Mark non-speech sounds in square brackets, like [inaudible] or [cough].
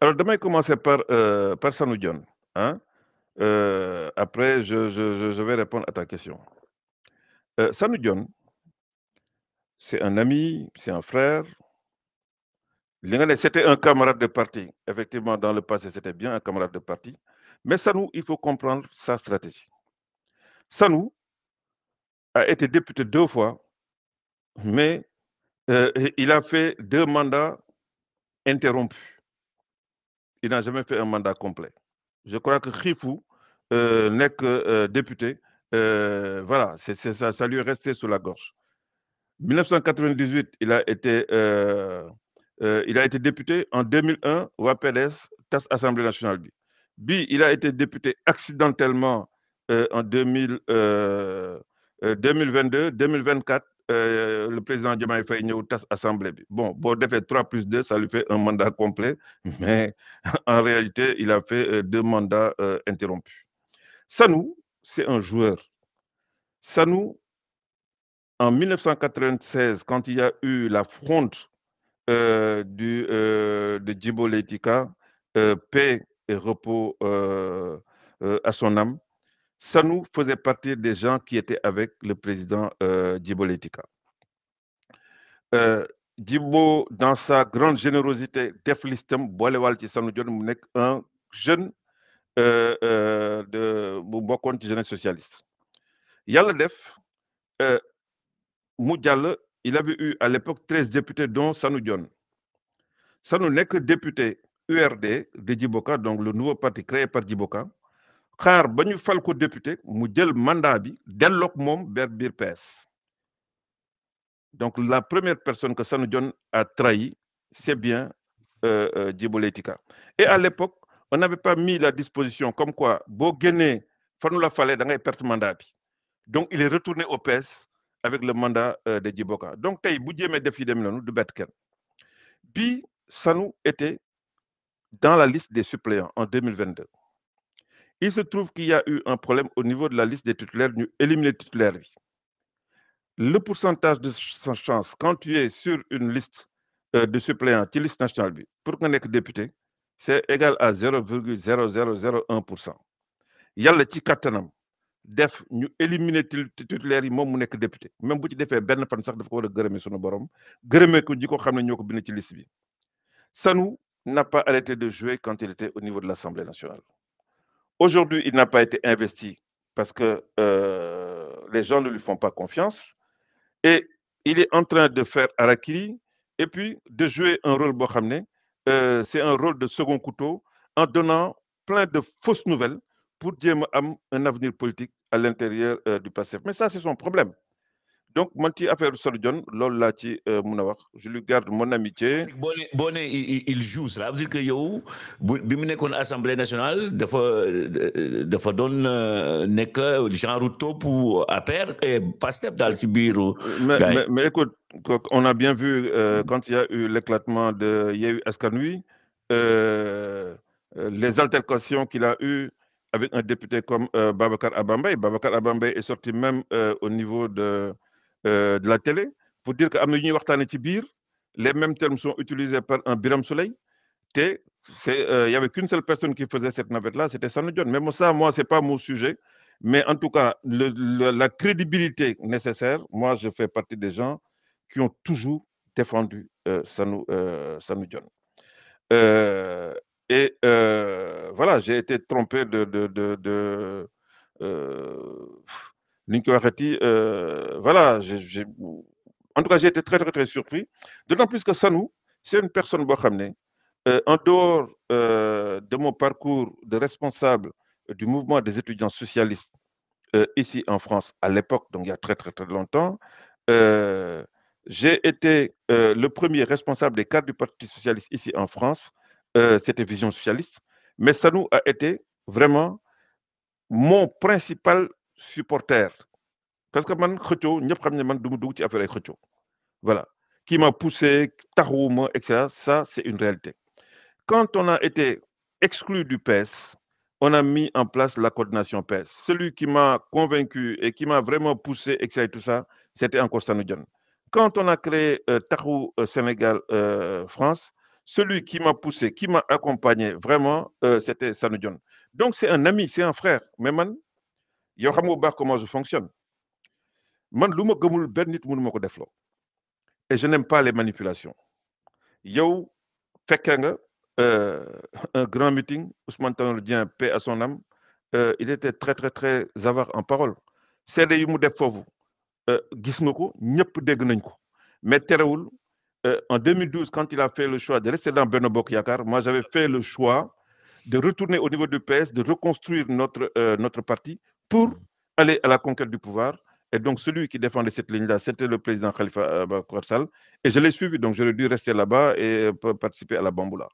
Alors, demain, commencer par, euh, par hein. euh, après, je, vais répondre à ta question. Euh, c'est un ami, c'est un frère. C'était un camarade de parti. Effectivement, dans le passé, c'était bien un camarade de parti. Mais Sanou, il faut comprendre sa stratégie. Sanou a été député deux fois, mais euh, il a fait deux mandats interrompus il n'a jamais fait un mandat complet. Je crois que Khifou euh, n'est que euh, député. Euh, voilà, c'est ça, ça, lui est resté sous la gorge. 1998, il a été, il a été député. En 2001, WAPLS, TAS Assemblée nationale. Bi, il a été député accidentellement en 2000, 2022, 2024. Euh, le président de Faye tas assemblée bon bo fait 3 plus 2, ça lui fait un mandat complet mais [laughs] en réalité il a fait euh, deux mandats euh, interrompus Sanou c'est un joueur Sanou en 1996 quand il y a eu la fronte de Djibo Letika, paix et repos à son âme, Sanou faisait partie des gens qui étaient avec le président euh, Djibo euh, Djibo, dans sa grande générosité, def Sanou un jeune euh, de bu jeunesse socialiste Yalla il avait eu à l'époque 13 députés dont Sanou Dion. Sanou que député URD de Djiboka donc le nouveau parti créé par Djiboka car ba ñu fal ko député mu jël mandat bi delloog moom PS donc la première personne que Sanu John a trahi c'est bien euh, euh et à l'époque on n'avait pas mis la disposition comme quoi boo génnee fa nu la da ngay mandat donc il est retourné au PS avec le mandat euh, de Djiboka. donc tey bu jéemee def yi dem noonu du bett kenn bi Sanu était dans la liste des suppléants en 2022 il se trouve qu'il y a eu un problème au niveau de la liste des titulaires. Nous éliminons les titulaires. Le pourcentage de chance, quand tu es sur une liste euh, de suppléants, tu liste nationale, pour qu'on ait que député, c'est égal à 0,0001%. Il y a le petit éliminons def ñu éliminer titulaire mom mu nek député même bu ci défé fait fan sax dafa ko war a gërëmee borom gërëmee ko ñi ko xam ci liste bi Sanou n'a pas arrêté de jouer quand il était au niveau de l'Assemblée nationale Aujourd'hui, il n'a pas été investi parce que euh, les gens ne lui font pas confiance. Et il est en train de faire Arakiri et puis de jouer un rôle Bohamné. Euh, c'est un rôle de second couteau en donnant plein de fausses nouvelles pour dire un avenir politique à l'intérieur euh, du passé. Mais ça, c'est son problème donc mon petit affaire sur John, euh, je lui garde mon amitié. Bonne, il joue cela veut dire que y a bi une assemblée nationale dafa dafa doon euh, nekk genre pour perdre et passer dans le bureau. mais mais écoute on a bien vu euh, quand il y a eu l'éclatement de Yéhu Askan les altercations qu'il a eues. avec un député comme Babakar Babacar Abambay. Babacar Abambay est sorti même au niveau de euh, de la télé pour dire que am les mêmes termes sont utilisés par un Biram Soleil, il euh, y avait qu'une seule personne qui faisait cette navette là c'était Sanudion mais ça moi c'est pas mon sujet mais en tout cas le, la crédibilité nécessaire moi je fais partie des gens qui ont toujours défendu euh, euh et voilà j'ai été trompé de, de ni euh, voilà en tout cas j'ai été très très très surpris d'autant plus que Sanou c'est une personne boo euh, en dehors euh, de mon parcours de responsable du mouvement des étudiants socialistes ici en France à l'époque donc il y a très très très longtemps j'ai été le premier responsable des cadres du Parti socialiste ici en France c'était Vision socialiste mais Sanou a été vraiment mon principal supporter parce que man ne man du ci affaire ay voilà qui m'a poussé tarou et ça c'est une réalité quand on a été exclu du PES, on a mis en place la coordination PES. celui qui m'a convaincu et qui m'a vraiment poussé etc. et tout ça c'était encore Sanou quand on a créé euh, tarou euh, Sénégal euh, France celui qui m'a poussé qui m'a accompagné vraiment c'était Sanou donc c'est un ami c'est un frère mais man yow xam nga comment je fonctionne man luma gëmul ben nit mënu et je n'aime pas les manipulations y a nga euh, un grand meeting Ousmane Tanor un paix à son âme euh, il était très très très avare en parole C'est yi mu def euh, gis nga ko ñëpp dégg nañ mais euh, en 2012 quand il a fait le choix de rester dans Benno Bokk moi j'avais fait le choix de retourner au niveau du PS de reconstruire notre euh, notre parti pour mm. aller à la conquête du pouvoir. Et donc, celui qui défendait cette ligne-là, c'était le président Khalifa Korsal. Et je l'ai suivi, donc j'aurais dû rester là-bas et euh, participer à la bamboula.